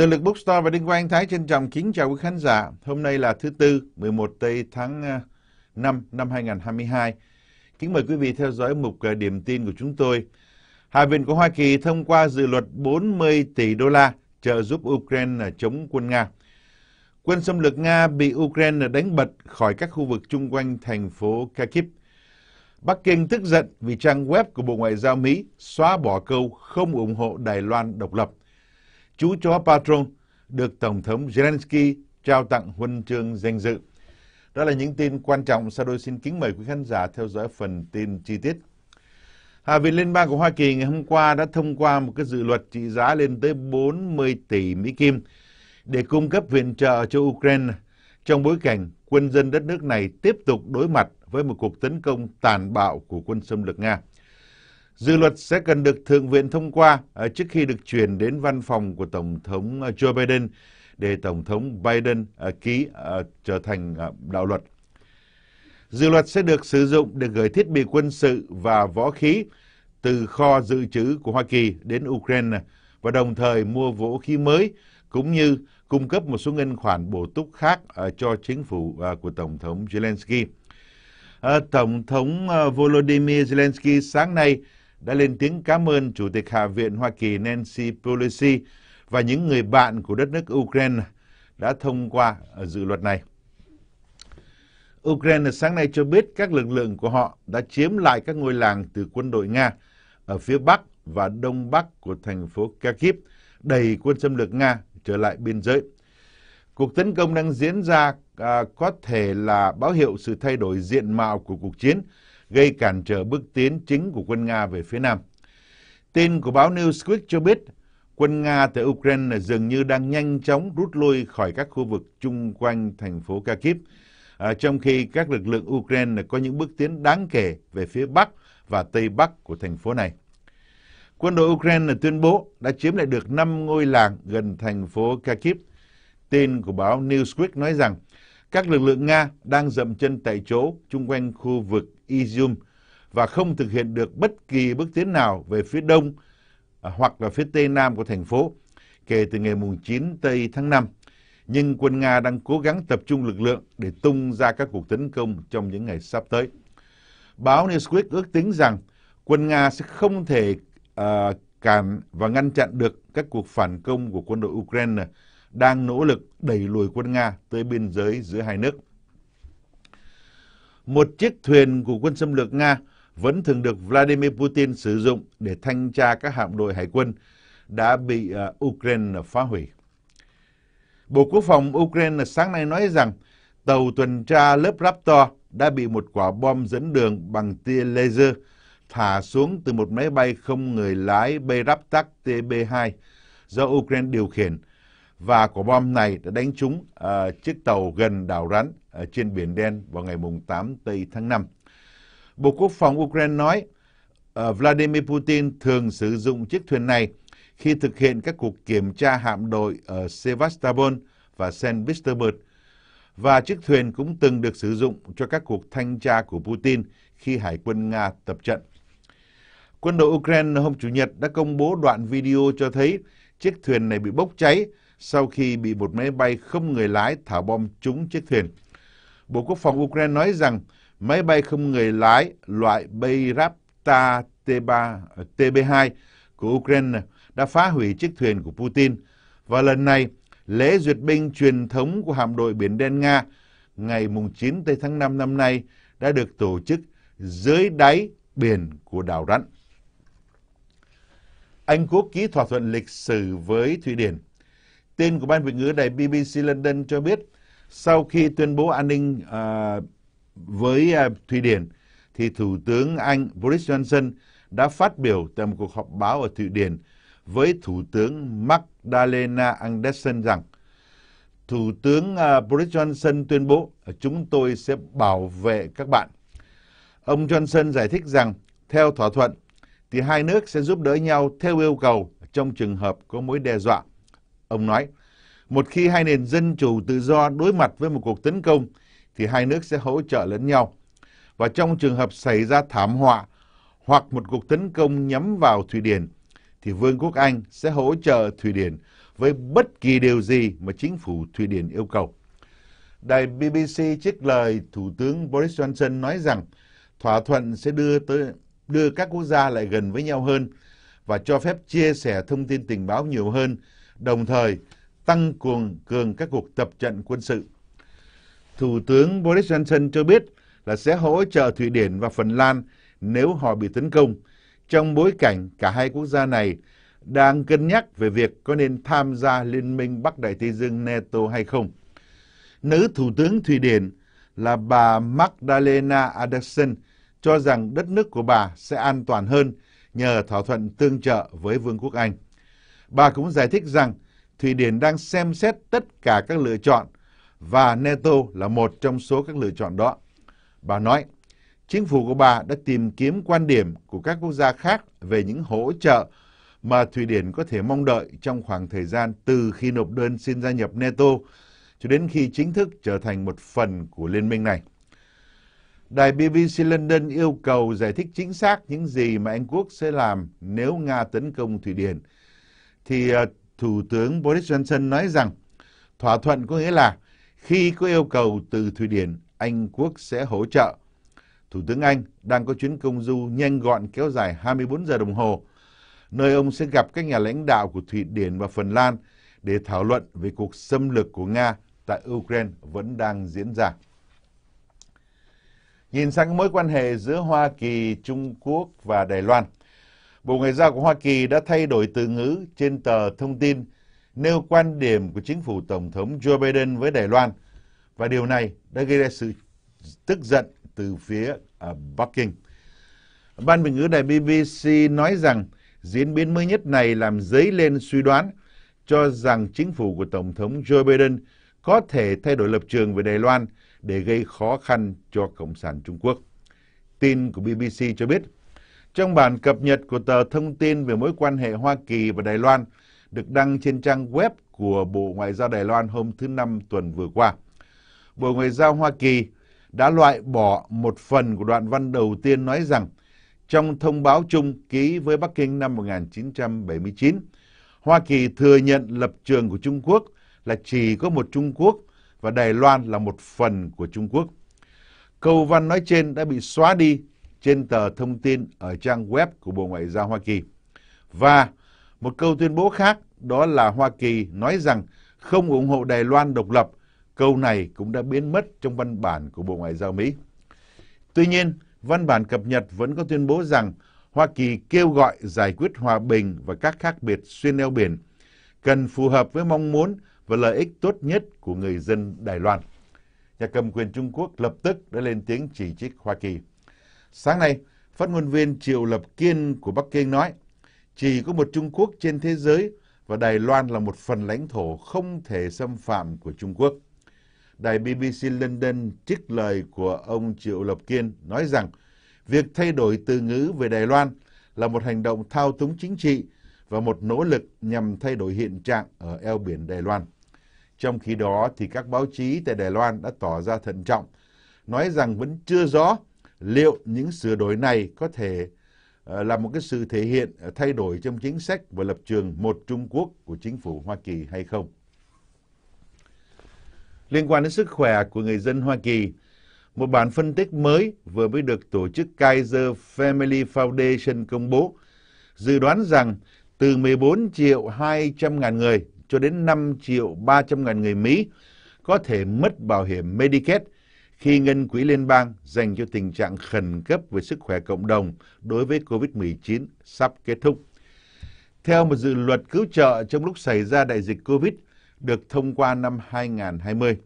Từ lực Bookstore và Đinh Quang Thái trân trọng kính chào quý khán giả. Hôm nay là thứ Tư, 11 tây tháng 5 à, năm 2022. Kính mời quý vị theo dõi mục à, điểm tin của chúng tôi. Hạ viện của Hoa Kỳ thông qua dự luật 40 tỷ đô la trợ giúp Ukraine à, chống quân Nga. Quân xâm lược Nga bị Ukraine đánh bật khỏi các khu vực chung quanh thành phố Kharkiv. Bắc Kinh tức giận vì trang web của Bộ Ngoại giao Mỹ xóa bỏ câu không ủng hộ Đài Loan độc lập chú chó Patron được Tổng thống Zelensky trao tặng huân chương danh dự. Đó là những tin quan trọng. Sau đây xin kính mời quý khán giả theo dõi phần tin chi tiết. Hạ viện Liên bang của Hoa Kỳ ngày hôm qua đã thông qua một cái dự luật trị giá lên tới 40 tỷ Mỹ Kim để cung cấp viện trợ cho Ukraine trong bối cảnh quân dân đất nước này tiếp tục đối mặt với một cuộc tấn công tàn bạo của quân xâm lược Nga. Dự luật sẽ cần được Thượng viện thông qua à, trước khi được chuyển đến văn phòng của Tổng thống à, Joe Biden để Tổng thống Biden à, ký trở thành đạo luật. Dự luật sẽ được sử dụng để gửi thiết bị quân sự và võ khí từ kho dự trữ của Hoa Kỳ đến Ukraine và đồng thời mua vũ khí mới cũng như cung cấp một số ngân khoản bổ túc khác cho chính phủ của Tổng thống Zelensky. Tổng thống Volodymyr Zelensky sáng nay đã lên tiếng cảm ơn Chủ tịch Hạ viện Hoa Kỳ Nancy Pelosi và những người bạn của đất nước Ukraine đã thông qua dự luật này. Ukraine sáng nay cho biết các lực lượng của họ đã chiếm lại các ngôi làng từ quân đội Nga ở phía bắc và đông bắc của thành phố Kharkiv, đầy quân xâm lược Nga trở lại biên giới. Cuộc tấn công đang diễn ra à, có thể là báo hiệu sự thay đổi diện mạo của cuộc chiến gây cản trở bước tiến chính của quân Nga về phía Nam. Tin của báo Newsweek cho biết, quân Nga tại Ukraine dường như đang nhanh chóng rút lui khỏi các khu vực chung quanh thành phố Kharkiv, à, trong khi các lực lượng Ukraine có những bước tiến đáng kể về phía Bắc và Tây Bắc của thành phố này. Quân đội Ukraine tuyên bố đã chiếm lại được 5 ngôi làng gần thành phố Kharkiv. Tin của báo Newsweek nói rằng các lực lượng Nga đang dậm chân tại chỗ chung quanh khu vực Izium và không thực hiện được bất kỳ bước tiến nào về phía đông à, hoặc là phía tây nam của thành phố kể từ ngày 9 Tây tháng 5. Nhưng quân Nga đang cố gắng tập trung lực lượng để tung ra các cuộc tấn công trong những ngày sắp tới. Báo Newsweek ước tính rằng quân Nga sẽ không thể uh, cản và ngăn chặn được các cuộc phản công của quân đội Ukraine đang nỗ lực đẩy lùi quân Nga tới biên giới giữa hai nước. Một chiếc thuyền của quân xâm lược Nga vẫn thường được Vladimir Putin sử dụng để thanh tra các hạm đội hải quân đã bị à, Ukraine phá hủy. Bộ Quốc phòng Ukraine sáng nay nói rằng tàu tuần tra lớp Raptor đã bị một quả bom dẫn đường bằng tia laser thả xuống từ một máy bay không người lái Bayraktar TB2 do Ukraine điều khiển và quả bom này đã đánh trúng à, chiếc tàu gần đảo Rắn à, trên Biển Đen vào ngày mùng 8 tây tháng 5. Bộ Quốc phòng Ukraine nói à, Vladimir Putin thường sử dụng chiếc thuyền này khi thực hiện các cuộc kiểm tra hạm đội ở Sevastopol và Saint Petersburg và chiếc thuyền cũng từng được sử dụng cho các cuộc thanh tra của Putin khi Hải quân Nga tập trận. Quân đội Ukraine hôm Chủ nhật đã công bố đoạn video cho thấy chiếc thuyền này bị bốc cháy sau khi bị một máy bay không người lái thả bom trúng chiếc thuyền. Bộ Quốc phòng Ukraine nói rằng máy bay không người lái loại Bayraktar T3, TB2 của Ukraine đã phá hủy chiếc thuyền của Putin. Và lần này, lễ duyệt binh truyền thống của hạm đội Biển Đen Nga ngày 9 tây tháng 5 năm nay đã được tổ chức dưới đáy biển của đảo Rắn. Anh Quốc ký thỏa thuận lịch sử với Thụy Điển Tin của Ban Việt ngữ đài BBC London cho biết sau khi tuyên bố an ninh uh, với uh, Thụy Điển, thì Thủ tướng Anh Boris Johnson đã phát biểu tại một cuộc họp báo ở Thụy Điển với Thủ tướng Magdalena Andersson rằng Thủ tướng uh, Boris Johnson tuyên bố chúng tôi sẽ bảo vệ các bạn. Ông Johnson giải thích rằng theo thỏa thuận thì hai nước sẽ giúp đỡ nhau theo yêu cầu trong trường hợp có mối đe dọa Ông nói, một khi hai nền dân chủ tự do đối mặt với một cuộc tấn công, thì hai nước sẽ hỗ trợ lẫn nhau. Và trong trường hợp xảy ra thảm họa hoặc một cuộc tấn công nhắm vào Thụy Điển, thì Vương quốc Anh sẽ hỗ trợ Thụy Điển với bất kỳ điều gì mà chính phủ Thụy Điển yêu cầu. Đài BBC trích lời Thủ tướng Boris Johnson nói rằng thỏa thuận sẽ đưa tới đưa các quốc gia lại gần với nhau hơn và cho phép chia sẻ thông tin tình báo nhiều hơn đồng thời tăng cường, cường các cuộc tập trận quân sự. Thủ tướng Boris Johnson cho biết là sẽ hỗ trợ Thụy Điển và Phần Lan nếu họ bị tấn công, trong bối cảnh cả hai quốc gia này đang cân nhắc về việc có nên tham gia Liên minh Bắc Đại Tây Dương NATO hay không. Nữ Thủ tướng Thụy Điển là bà Magdalena Andersson cho rằng đất nước của bà sẽ an toàn hơn nhờ thỏa thuận tương trợ với Vương quốc Anh. Bà cũng giải thích rằng Thụy Điển đang xem xét tất cả các lựa chọn và NATO là một trong số các lựa chọn đó. Bà nói, chính phủ của bà đã tìm kiếm quan điểm của các quốc gia khác về những hỗ trợ mà Thụy Điển có thể mong đợi trong khoảng thời gian từ khi nộp đơn xin gia nhập NATO cho đến khi chính thức trở thành một phần của liên minh này. Đài BBC London yêu cầu giải thích chính xác những gì mà Anh Quốc sẽ làm nếu Nga tấn công Thụy Điển thì à, Thủ tướng Boris Johnson nói rằng thỏa thuận có nghĩa là khi có yêu cầu từ Thụy Điển, Anh Quốc sẽ hỗ trợ. Thủ tướng Anh đang có chuyến công du nhanh gọn kéo dài 24 giờ đồng hồ, nơi ông sẽ gặp các nhà lãnh đạo của Thụy Điển và Phần Lan để thảo luận về cuộc xâm lược của Nga tại Ukraine vẫn đang diễn ra. Nhìn sang mối quan hệ giữa Hoa Kỳ, Trung Quốc và Đài Loan – Bộ Ngoại giao của Hoa Kỳ đã thay đổi từ ngữ trên tờ thông tin nêu quan điểm của chính phủ Tổng thống Joe Biden với Đài Loan và điều này đã gây ra sự tức giận từ phía uh, Bắc Kinh. Ban Bình ngữ đài BBC nói rằng diễn biến mới nhất này làm dấy lên suy đoán cho rằng chính phủ của Tổng thống Joe Biden có thể thay đổi lập trường về Đài Loan để gây khó khăn cho Cộng sản Trung Quốc. Tin của BBC cho biết, trong bản cập nhật của tờ thông tin về mối quan hệ Hoa Kỳ và Đài Loan được đăng trên trang web của Bộ Ngoại giao Đài Loan hôm thứ Năm tuần vừa qua. Bộ Ngoại giao Hoa Kỳ đã loại bỏ một phần của đoạn văn đầu tiên nói rằng trong thông báo chung ký với Bắc Kinh năm 1979, Hoa Kỳ thừa nhận lập trường của Trung Quốc là chỉ có một Trung Quốc và Đài Loan là một phần của Trung Quốc. Câu văn nói trên đã bị xóa đi trên tờ thông tin ở trang web của Bộ Ngoại giao Hoa Kỳ. Và một câu tuyên bố khác đó là Hoa Kỳ nói rằng không ủng hộ Đài Loan độc lập. Câu này cũng đã biến mất trong văn bản của Bộ Ngoại giao Mỹ. Tuy nhiên, văn bản cập nhật vẫn có tuyên bố rằng Hoa Kỳ kêu gọi giải quyết hòa bình và các khác biệt xuyên eo biển cần phù hợp với mong muốn và lợi ích tốt nhất của người dân Đài Loan. Nhà cầm quyền Trung Quốc lập tức đã lên tiếng chỉ trích Hoa Kỳ. Sáng nay, phát ngôn viên Triệu Lập Kiên của Bắc Kinh nói, chỉ có một Trung Quốc trên thế giới và Đài Loan là một phần lãnh thổ không thể xâm phạm của Trung Quốc. Đài BBC London trích lời của ông Triệu Lập Kiên nói rằng việc thay đổi từ ngữ về Đài Loan là một hành động thao túng chính trị và một nỗ lực nhằm thay đổi hiện trạng ở eo biển Đài Loan. Trong khi đó thì các báo chí tại Đài Loan đã tỏ ra thận trọng, nói rằng vẫn chưa rõ liệu những sửa đổi này có thể ờ, là một cái sự thể hiện ờ, thay đổi trong chính sách và lập trường một Trung Quốc của chính phủ Hoa Kỳ hay không. Liên quan đến sức khỏe của người dân Hoa Kỳ, một bản phân tích mới vừa mới được tổ chức Kaiser Family Foundation công bố, dự đoán rằng từ 14 triệu 200 ngàn người cho đến 5 triệu 300 ngàn người Mỹ có thể mất bảo hiểm Medicaid khi ngân quỹ liên bang dành cho tình trạng khẩn cấp về sức khỏe cộng đồng đối với COVID-19 sắp kết thúc. Theo một dự luật cứu trợ trong lúc xảy ra đại dịch COVID được thông qua năm 2020,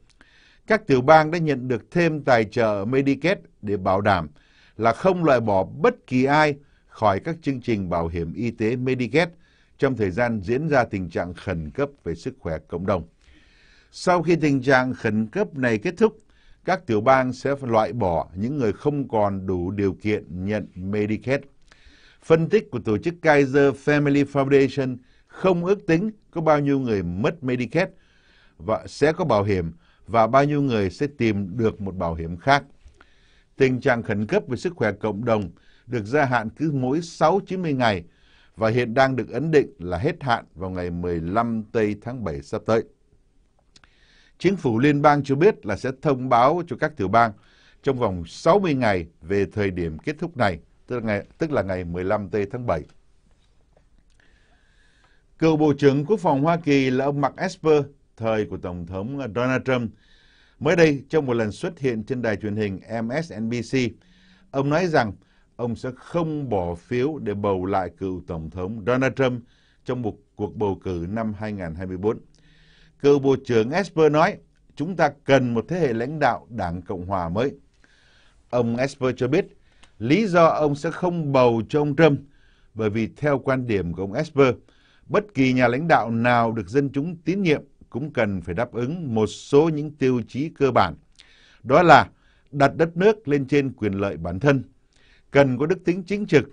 các tiểu bang đã nhận được thêm tài trợ Medicaid để bảo đảm là không loại bỏ bất kỳ ai khỏi các chương trình bảo hiểm y tế Medicaid trong thời gian diễn ra tình trạng khẩn cấp về sức khỏe cộng đồng. Sau khi tình trạng khẩn cấp này kết thúc, các tiểu bang sẽ loại bỏ những người không còn đủ điều kiện nhận Medicaid. Phân tích của tổ chức Kaiser Family Foundation không ước tính có bao nhiêu người mất Medicaid và sẽ có bảo hiểm và bao nhiêu người sẽ tìm được một bảo hiểm khác. Tình trạng khẩn cấp về sức khỏe cộng đồng được gia hạn cứ mỗi 6-90 ngày và hiện đang được ấn định là hết hạn vào ngày 15 Tây tháng 7 sắp tới chính phủ liên bang cho biết là sẽ thông báo cho các tiểu bang trong vòng 60 ngày về thời điểm kết thúc này, tức là ngày, tức là ngày 15 tây tháng 7. Cựu Bộ trưởng Quốc phòng Hoa Kỳ là ông Mark Esper, thời của Tổng thống Donald Trump. Mới đây, trong một lần xuất hiện trên đài truyền hình MSNBC, ông nói rằng ông sẽ không bỏ phiếu để bầu lại cựu Tổng thống Donald Trump trong một cuộc bầu cử năm 2024. Cựu Bộ trưởng Esper nói, chúng ta cần một thế hệ lãnh đạo Đảng Cộng Hòa mới. Ông Esper cho biết, lý do ông sẽ không bầu cho ông Trump bởi vì theo quan điểm của ông Esper, bất kỳ nhà lãnh đạo nào được dân chúng tín nhiệm cũng cần phải đáp ứng một số những tiêu chí cơ bản. Đó là đặt đất nước lên trên quyền lợi bản thân, cần có đức tính chính trực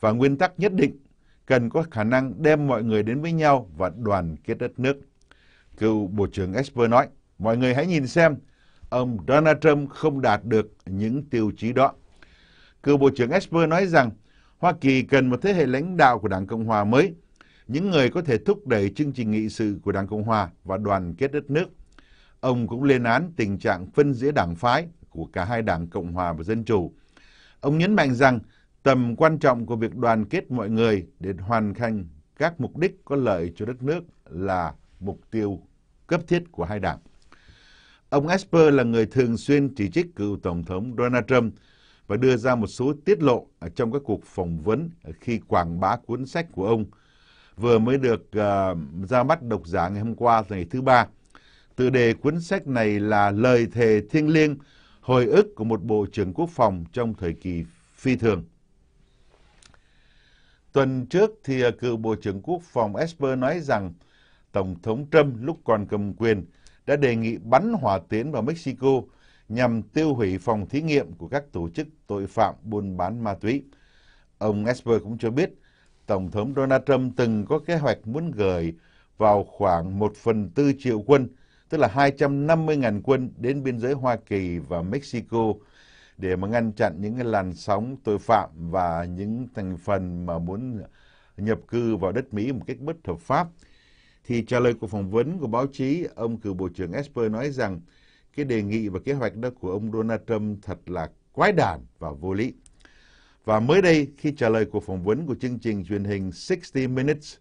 và nguyên tắc nhất định, cần có khả năng đem mọi người đến với nhau và đoàn kết đất nước. Cựu Bộ trưởng Esper nói, mọi người hãy nhìn xem, ông Donald Trump không đạt được những tiêu chí đó. Cựu Bộ trưởng Esper nói rằng, Hoa Kỳ cần một thế hệ lãnh đạo của Đảng Cộng Hòa mới, những người có thể thúc đẩy chương trình nghị sự của Đảng Cộng Hòa và đoàn kết đất nước. Ông cũng lên án tình trạng phân giữa đảng phái của cả hai đảng Cộng Hòa và Dân Chủ. Ông nhấn mạnh rằng tầm quan trọng của việc đoàn kết mọi người để hoàn thành các mục đích có lợi cho đất nước là mục tiêu cấp thiết của hai đảng. Ông Esper là người thường xuyên chỉ trích cựu Tổng thống Donald Trump và đưa ra một số tiết lộ trong các cuộc phỏng vấn khi quảng bá cuốn sách của ông vừa mới được uh, ra mắt độc giả ngày hôm qua ngày thứ ba. Tựa đề cuốn sách này là Lời thề thiêng liêng, hồi ức của một bộ trưởng quốc phòng trong thời kỳ phi thường. Tuần trước thì à, cựu Bộ trưởng Quốc phòng Esper nói rằng Tổng thống Trump lúc còn cầm quyền đã đề nghị bắn hỏa tiễn vào Mexico nhằm tiêu hủy phòng thí nghiệm của các tổ chức tội phạm buôn bán ma túy. Ông Esper cũng cho biết, Tổng thống Donald Trump từng có kế hoạch muốn gửi vào khoảng 1 phần 4 triệu quân, tức là 250.000 quân đến biên giới Hoa Kỳ và Mexico để mà ngăn chặn những cái làn sóng tội phạm và những thành phần mà muốn nhập cư vào đất Mỹ một cách bất hợp pháp. Thì trả lời cuộc phỏng vấn của báo chí, ông cựu Bộ trưởng Esper nói rằng cái đề nghị và kế hoạch đó của ông Donald Trump thật là quái đản và vô lý. Và mới đây, khi trả lời cuộc phỏng vấn của chương trình truyền hình 60 Minutes,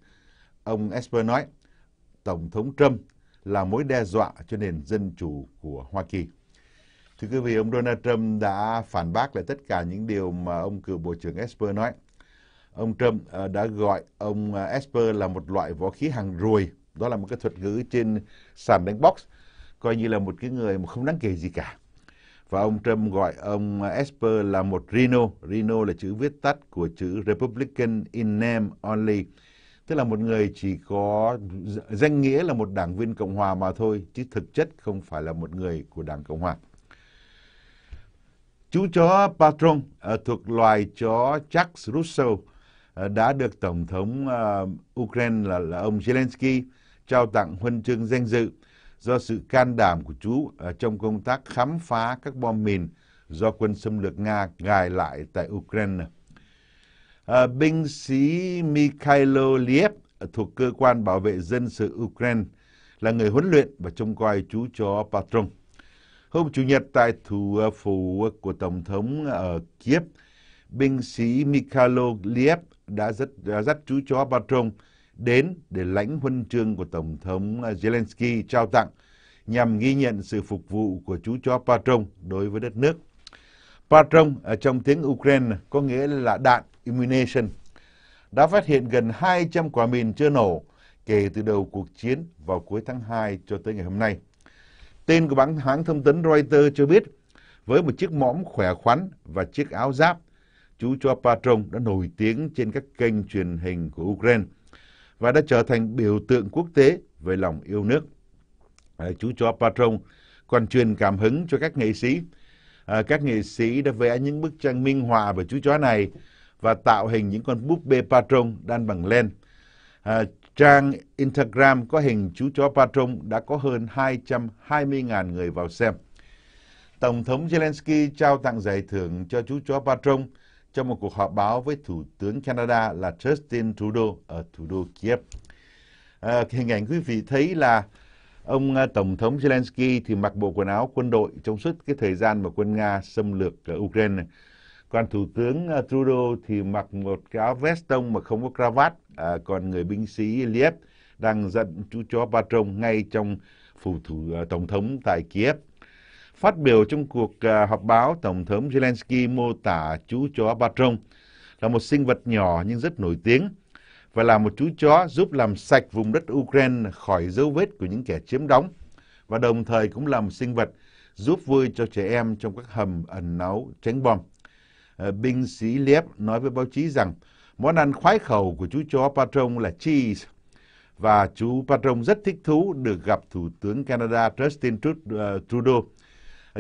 ông Esper nói, Tổng thống Trump là mối đe dọa cho nền dân chủ của Hoa Kỳ. Thưa quý vị, ông Donald Trump đã phản bác lại tất cả những điều mà ông cựu Bộ trưởng Esper nói ông Trump ờ, đã gọi ông ờ, Esper là một loại võ khí hàng ruồi. Đó là một cái thuật ngữ trên sàn đánh box, coi như là một cái người mà không đáng kể gì cả. Và ông Trump gọi ông ờ, Esper là một Rhino. Rhino là chữ viết tắt của chữ Republican in name only. Tức là một người chỉ có danh nghĩa là một đảng viên Cộng Hòa mà thôi, chứ thực chất không phải là một người của đảng Cộng Hòa. Chú chó Patron thuộc loài chó Jack Russell Ờ, đã được Tổng thống uh, Ukraine là, là ông Zelensky trao tặng huân chương danh dự do sự can đảm của chú uh, trong công tác khám phá các bom mìn do quân xâm lược Nga gài lại tại Ukraine. Uh, binh sĩ Mikhailo Liev thuộc cơ quan bảo vệ dân sự Ukraine là người huấn luyện và trông coi chú chó Patron. Hôm Chủ nhật tại thủ phủ của Tổng thống ở Kiev, binh sĩ Mikhailo Liev đã rất đã dắt chú chó Patron đến để lãnh huân chương của Tổng thống Zelensky trao tặng nhằm ghi nhận sự phục vụ của chú chó Patron đối với đất nước. Patron ở trong tiếng Ukraine có nghĩa là đạn immunization đã phát hiện gần 200 quả mìn chưa nổ kể từ đầu cuộc chiến vào cuối tháng 2 cho tới ngày hôm nay. Tên của hãng thông tấn Reuters cho biết, với một chiếc mõm khỏe khoắn và chiếc áo giáp, chú Cho Patron đã nổi tiếng trên các kênh truyền hình của Ukraine và đã trở thành biểu tượng quốc tế về lòng yêu nước. À, chú Cho Patron còn truyền cảm hứng cho các nghệ sĩ. À, các nghệ sĩ đã vẽ những bức tranh minh họa về chú chó này và tạo hình những con búp bê Patron đan bằng len. À, trang Instagram có hình chú chó Patron đã có hơn 220.000 người vào xem. Tổng thống Zelensky trao tặng giải thưởng cho chú chó Patron trong một cuộc họp báo với Thủ tướng Canada là Justin Trudeau ở thủ đô Kiev. À, hình ảnh quý vị thấy là ông à, Tổng thống Zelensky thì mặc bộ quần áo quân đội trong suốt cái thời gian mà quân Nga xâm lược ở Ukraine. Còn Thủ tướng à, Trudeau thì mặc một cái áo vest tông mà không có cravat. À, còn người binh sĩ Liev đang dẫn chú chó ba trông ngay trong phủ thủ à, Tổng thống tại Kiev. Phát biểu trong cuộc à, họp báo, Tổng thống Zelensky mô tả chú chó Patron là một sinh vật nhỏ nhưng rất nổi tiếng và là một chú chó giúp làm sạch vùng đất Ukraine khỏi dấu vết của những kẻ chiếm đóng và đồng thời cũng là một sinh vật giúp vui cho trẻ em trong các hầm ẩn náu tránh bom. Ờ, binh sĩ Liep nói với báo chí rằng món ăn khoái khẩu của chú chó Patron là cheese và chú Patron rất thích thú được gặp Thủ tướng Canada Justin ờ, Trudeau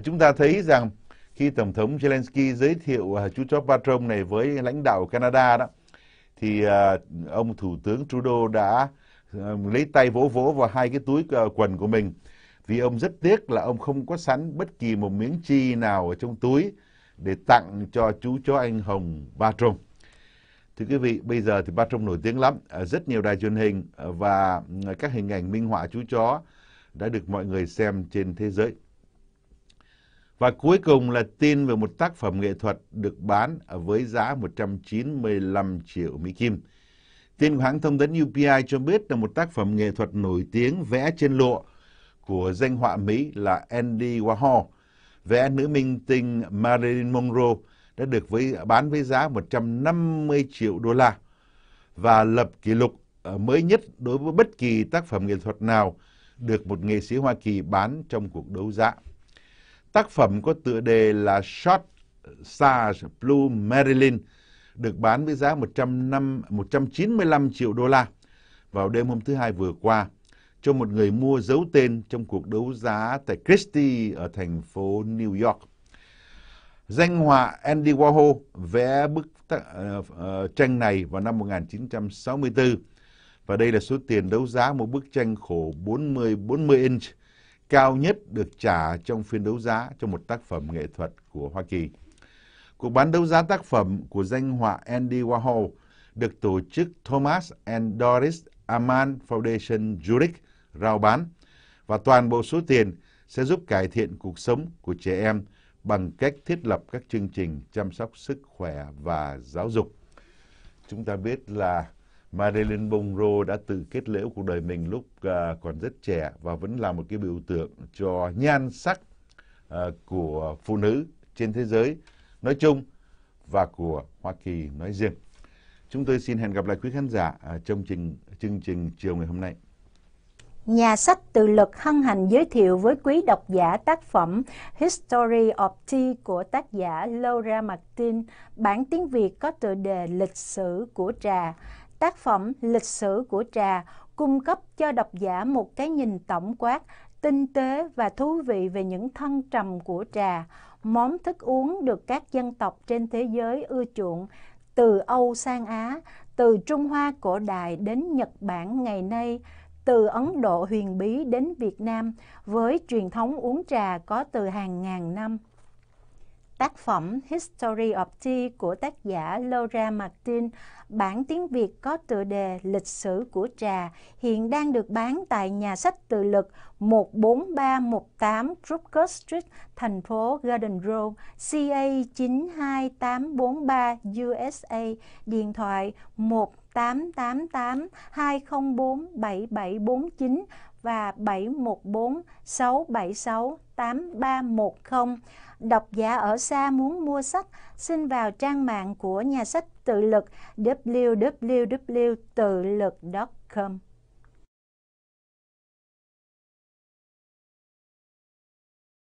Chúng ta thấy rằng khi Tổng thống Zelensky giới thiệu à, chú chó Patron này với lãnh đạo Canada đó, thì à, ông Thủ tướng Trudeau đã à, lấy tay vỗ vỗ vào hai cái túi quần của mình vì ông rất tiếc là ông không có sẵn bất kỳ một miếng chi nào ở trong túi để tặng cho chú chó anh hồng Patron. Thưa quý vị, bây giờ thì Patron nổi tiếng lắm, rất nhiều đài truyền hình và các hình ảnh minh họa chú chó đã được mọi người xem trên thế giới. Và cuối cùng là tin về một tác phẩm nghệ thuật được bán với giá 195 triệu Mỹ Kim. Tin của hãng thông tấn UPI cho biết là một tác phẩm nghệ thuật nổi tiếng vẽ trên lụa của danh họa Mỹ là Andy Warhol. Vẽ nữ minh tinh Marilyn Monroe đã được với, bán với giá 150 triệu đô la và lập kỷ lục ờ, mới nhất đối với bất kỳ tác phẩm nghệ thuật nào được một nghệ sĩ Hoa Kỳ bán trong cuộc đấu giá. Tác phẩm có tựa đề là "Short Stars Blue Marilyn được bán với giá 105, 195 triệu đô la vào đêm hôm thứ Hai vừa qua cho một người mua giấu tên trong cuộc đấu giá tại Christie ở thành phố New York. Danh họa Andy Warhol vẽ bức ờ, ờ, tranh này vào năm 1964 và đây là số tiền đấu giá một bức tranh khổ 40 40 inch cao nhất được trả trong phiên đấu giá cho một tác phẩm nghệ thuật của Hoa Kỳ. Cuộc bán đấu giá tác phẩm của danh họa Andy Warhol được tổ chức Thomas and Doris Aman Foundation Zurich rao bán và toàn bộ số tiền sẽ giúp cải thiện cuộc sống của trẻ em bằng cách thiết lập các chương trình chăm sóc sức khỏe và giáo dục. Chúng ta biết là Marilyn Monroe đã tự kết liễu cuộc đời mình lúc à, còn rất trẻ và vẫn là một cái biểu tượng cho nhan sắc à, của phụ nữ trên thế giới nói chung và của Hoa Kỳ nói riêng. Chúng tôi xin hẹn gặp lại quý khán giả à, trong trình, chương trình chiều ngày hôm nay. Nhà sách tự Lực hân hạnh giới thiệu với quý độc giả tác phẩm History of Tea của tác giả Laura Martin, bản tiếng Việt có tựa đề Lịch sử của trà. Tác phẩm Lịch sử của trà cung cấp cho độc giả một cái nhìn tổng quát, tinh tế và thú vị về những thăng trầm của trà, món thức uống được các dân tộc trên thế giới ưa chuộng, từ Âu sang Á, từ Trung Hoa cổ đại đến Nhật Bản ngày nay, từ Ấn Độ huyền bí đến Việt Nam với truyền thống uống trà có từ hàng ngàn năm. Tác phẩm History of Tea của tác giả Laura Martin, bản tiếng Việt có tựa đề Lịch sử của trà, hiện đang được bán tại nhà sách tự lực 14318 Drucker Street, thành phố Garden Grove, CA 92843 USA, điện thoại 1888 204 7749 và 714 676 8310 Độc giả ở xa muốn mua sách, xin vào trang mạng của nhà sách tự lực www.tự lực.com.